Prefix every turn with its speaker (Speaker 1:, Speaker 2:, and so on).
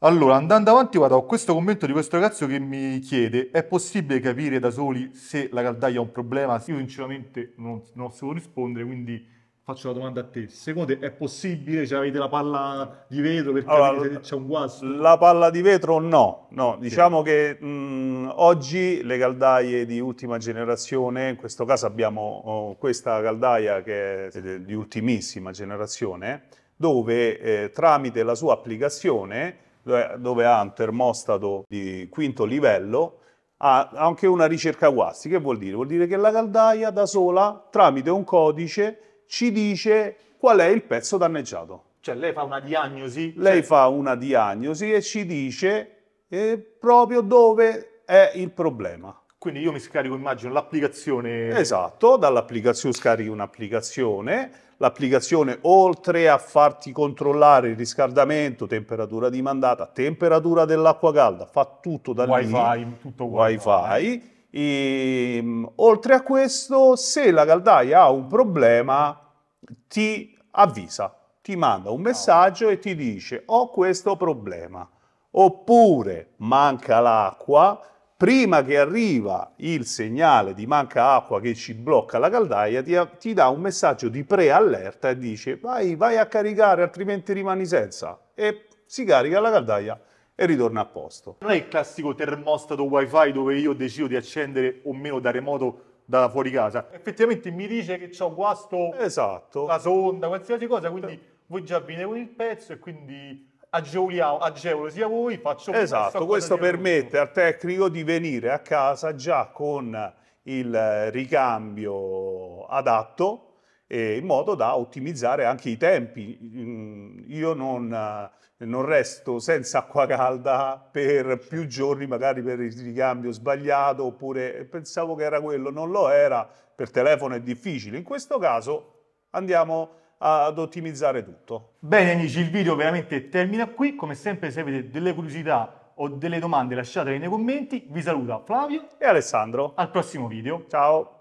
Speaker 1: Allora, andando avanti, guarda, ho questo commento di questo ragazzo che mi chiede: è possibile capire da soli se la caldaia ha un problema? Io, sinceramente, non, non so rispondere, quindi faccio la domanda a te. Secondo te è
Speaker 2: possibile? Cioè, avete la palla di vetro per capire se c'è un guasto? La palla di vetro no, no. Diciamo sì. che mh, oggi le caldaie di ultima generazione, in questo caso abbiamo oh, questa caldaia che è eh, di ultimissima generazione, dove eh, tramite la sua applicazione dove ha un termostato di quinto livello, ha anche una ricerca quasi. Che vuol dire? Vuol dire che la caldaia da sola, tramite un codice, ci dice qual è il pezzo danneggiato.
Speaker 1: Cioè lei fa una diagnosi? Lei cioè...
Speaker 2: fa una diagnosi e ci dice eh, proprio dove è il problema. Quindi io mi scarico, immagino, l'applicazione. Esatto, dall'applicazione scarichi un'applicazione, l'applicazione oltre a farti controllare il riscaldamento, temperatura di mandata, temperatura dell'acqua calda, fa tutto da wifi, Tutto wifi. wifi. Ehm, e, oltre a questo, se la caldaia ha un problema, ti avvisa, ti manda un ah. messaggio e ti dice ho questo problema, oppure manca l'acqua, prima che arriva il segnale di manca acqua che ci blocca la caldaia, ti, ti dà un messaggio di preallerta e dice vai, vai a caricare, altrimenti rimani senza. E si carica la caldaia e ritorna a posto. Non
Speaker 1: è il classico termostato wifi dove io decido di accendere o meno da remoto da fuori casa. Effettivamente mi dice che ho guasto esatto. la sonda, qualsiasi cosa, quindi eh. voi già venite con il pezzo e quindi agevoliamo, agevolo sia voi, faccio Esatto, questo permette
Speaker 2: al tecnico di venire a casa già con il ricambio adatto in modo da ottimizzare anche i tempi. Mm, io non, non resto senza acqua calda per più giorni, magari per il ricambio sbagliato, oppure pensavo che era quello, non lo era, per telefono è difficile. In questo caso andiamo ad ottimizzare tutto.
Speaker 1: Bene amici, il video veramente termina qui, come sempre se avete delle curiosità o delle domande lasciatele nei commenti, vi saluta Flavio e Alessandro, al prossimo video, ciao!